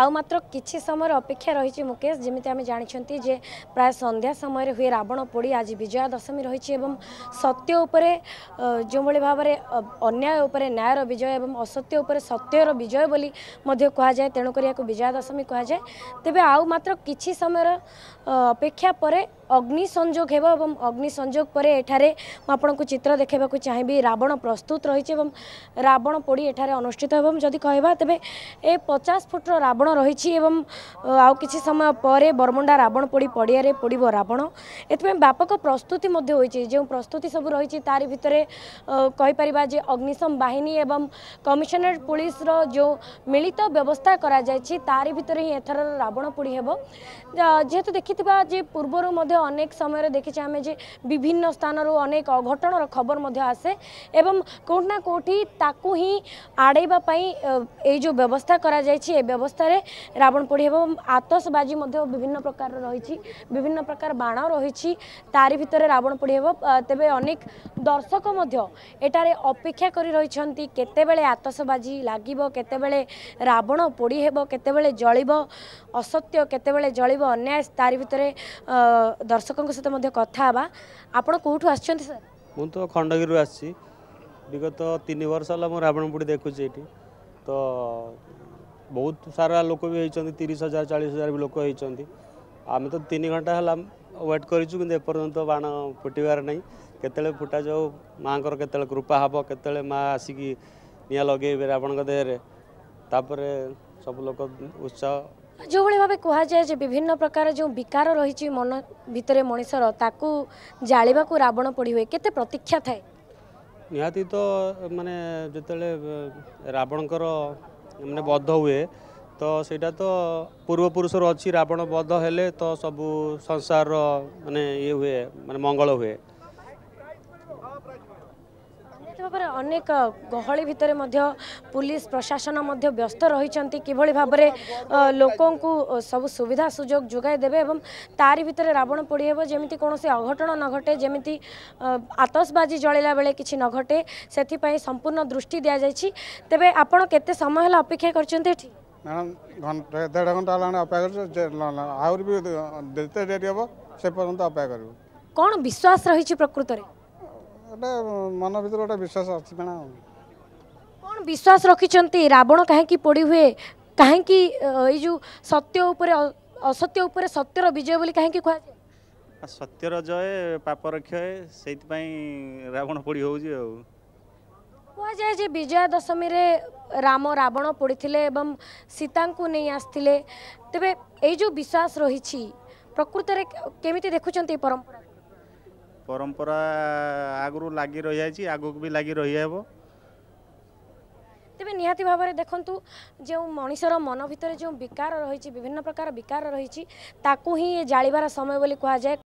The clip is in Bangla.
আউ মাত্র কিছু সময় অপেক্ষা রয়েছে মুকেশ যেমি আমি জাঁচান্তি যে প্রায় সন্ধ্যা সময় হুয়ে রাবণ পোড়ি আজ বিজয়া দশমী রয়েছে এবং সত্য উপরে যেভাবে ভাবে অন্যায় উপরে ন্যায়ের বিজয় এবং অসত্য উপরে সত্যর বিজয় বলে তেমন করে এখন বিজয়া দশমী কুহযায় তবে আউ মাত্র কিছু সময়ের অপেক্ষা পরে অগ্নি সংযোগ হব এবং অগ্নি সংযোগ পরে এখানে আপনার চিত্র দেখাইবা চাহিবি রাবণ প্রস্তুত রয়েছে এবং রাবণ পোড়ি এখানে অনুষ্ঠিত হব যদি কহবা তবে এ পচাশ ফুটর রাবণ ରାବଣ ରହିଛି ଏବଂ ଆଉ କିଛି ସମୟ ପରେ ବରମୁଣ୍ଡା ରାବଣ ପୋଡ଼ି ପଡ଼ିଆରେ ପଡ଼ିବ ରାବଣ ଏଥିପାଇଁ ବ୍ୟାପକ ପ୍ରସ୍ତୁତି ମଧ୍ୟ ହୋଇଛି ଯେଉଁ ପ୍ରସ୍ତୁତି ସବୁ ରହିଛି ତାରି ଭିତରେ କହିପାରିବା ଯେ ଅଗ୍ନିଶମ ବାହିନୀ ଏବଂ କମିଶନରେଟ୍ ପୁଲିସର ଯେଉଁ ମିଳିତ ବ୍ୟବସ୍ଥା କରାଯାଇଛି ତାରି ଭିତରେ ହିଁ ଏଥର ରାବଣ ପୋଡ଼ି ହେବ ଯେହେତୁ ଦେଖିଥିବା ଯେ ପୂର୍ବରୁ ମଧ୍ୟ ଅନେକ ସମୟରେ ଦେଖିଛେ ଆମେ ଯେ ବିଭିନ୍ନ ସ୍ଥାନରୁ ଅନେକ ଅଘଟଣର ଖବର ମଧ୍ୟ ଆସେ ଏବଂ କେଉଁଠି ନା କେଉଁଠି ତାକୁ ହିଁ ଆଡ଼େଇବା ପାଇଁ ଏଇ ଯେଉଁ ବ୍ୟବସ୍ଥା କରାଯାଇଛି ଏ ବ୍ୟବସ୍ଥାରେ ରାବଣ ପୋଡ଼ି ହେବ ଆତସବାଜି ମଧ୍ୟ ବିଭିନ୍ନ ପ୍ରକାର ରହିଛି ବିଭିନ୍ନ ପ୍ରକାର ବାଣ ରହିଛି ତାରି ଭିତରେ ରାବଣ ପୋଡ଼ି ହେବ ତେବେ ଅନେକ ଦର୍ଶକ ମଧ୍ୟ ଏଠାରେ ଅପେକ୍ଷା କରି ରହିଛନ୍ତି କେତେବେଳେ ଆତସବାଜି ଲାଗିବ କେତେବେଳେ ରାବଣ ପୋଡ଼ି ହେବ କେତେବେଳେ ଜଳିବ ଅସତ୍ୟ କେତେବେଳେ ଜଳିବ ଅନ୍ୟାୟ ତାରି ଭିତରେ ଦର୍ଶକଙ୍କ ସହିତ ମଧ୍ୟ କଥା ହେବା ଆପଣ କେଉଁଠୁ ଆସିଛନ୍ତି ସାର୍ ମୁଁ ତ ଖଣ୍ଡଗିରିରୁ ଆସିଛି ବିଗତ ତିନି ବର୍ଷ ହେଲା ମୁଁ ରାବଣ ପୋଡ଼ି ଦେଖୁଛି ଏଇଠି ତ ବହୁତ ସାରା ଲୋକ ବି ହେଇଛନ୍ତି ତିରିଶ ହଜାର ଚାଳିଶ ହଜାର ବି ଲୋକ ହେଇଛନ୍ତି ଆମେ ତ ତିନି ଘଣ୍ଟା ହେଲା ୱେଟ୍ କରିଛୁ କିନ୍ତୁ ଏପର୍ଯ୍ୟନ୍ତ ବାଣ ଫୁଟିବାର ନାହିଁ କେତେବେଳେ ଫୁଟାଯାଉ ମାଆଙ୍କର କେତେବେଳେ କୃପା ହେବ କେତେବେଳେ ମାଆ ଆସିକି ନିଆଁ ଲଗେଇବେ ଆପଣଙ୍କ ଦେହରେ ତାପରେ ସବୁ ଲୋକ ଉତ୍ସାହ ଯେଉଁଭଳି ଭାବେ କୁହାଯାଏ ଯେ ବିଭିନ୍ନ ପ୍ରକାର ଯେଉଁ ବିକାର ରହିଛି ମନ ଭିତରେ ମଣିଷର ତାକୁ ଜାଳିବାକୁ ରାବଣ ପୋଡ଼ି ହୁଏ କେତେ ପ୍ରତୀକ୍ଷା ଥାଏ ନିହାତି ତ ମାନେ ଯେତେବେଳେ ରାବଣଙ୍କର बध हे त पूर्वपुषर अझ रावण बध हेले त सबै संसार हुए म मंगल हुए ভাবে অনেক গহলি ভিতরে মধ্য পুলিশ প্রশাসন মধ্য ব্যস্ত রয়েছেন কিভাবে ভাবে লোক সবু সুবিধা সুযোগ যোগাই দেবে এবং তার ভিতরে রাবণ পোড়ি হব যেমি কোণী অঘটন ন ঘটে যেমি আতসবাজি জলিলা বেড়ে কিছু ন ঘটে সেপাই সম্পূর্ণ দৃষ্টি দিয়া যাই তেবে আপনার কত সময় হল অপেক্ষা করছেন এটি ম্যাডাম ঘন্টা দেড় ঘন্টা হল অপেক্ষা করছি আহ যেতে ডেরি হব সে পর্যন্ত অপেক্ষা করব কোণ বিশ্বাস রয়েছে প্রকৃতরে ଗୋଟେ ମନ ଭିତରେ ଗୋଟେ ବିଶ୍ୱାସ ଅଛି ମ୍ୟାଡ଼ାମ କ'ଣ ବିଶ୍ୱାସ ରଖିଛନ୍ତି ରାବଣ କାହିଁକି ପୋଡ଼ି ହୁଏ କାହିଁକି ଏଇ ଯେଉଁ ସତ୍ୟ ଉପରେ ଅସତ୍ୟ ଉପରେ ସତ୍ୟର ବିଜୟ ବୋଲି କାହିଁକି କୁହାଯାଏ ସତ୍ୟର ଜୟ ପାପର କ୍ଷୟ ସେଇଥିପାଇଁ ରାବଣ ପୋଡ଼ି ହେଉଛି ଆଉ କୁହାଯାଏ ଯେ ବିଜୟା ଦଶମୀରେ ରାମ ରାବଣ ପୋଡ଼ିଥିଲେ ଏବଂ ସୀତାଙ୍କୁ ନେଇ ଆସିଥିଲେ ତେବେ ଏଇ ଯେଉଁ ବିଶ୍ୱାସ ରହିଛି ପ୍ରକୃତରେ କେମିତି ଦେଖୁଛନ୍ତି ଏ ପରମ୍ପରା ପରମ୍ପରା ଆଗରୁ ଲାଗି ରହିଯାଇଛି ଆଗକୁ ବି ଲାଗି ରହିହେବ ତେବେ ନିହାତି ଭାବରେ ଦେଖନ୍ତୁ ଯେଉଁ ମଣିଷର ମନ ଭିତରେ ଯେଉଁ ବିକାର ରହିଛି ବିଭିନ୍ନ ପ୍ରକାର ବିକାର ରହିଛି ତାକୁ ହିଁ ଜାଳିବାର ସମୟ ବୋଲି କୁହାଯାଏ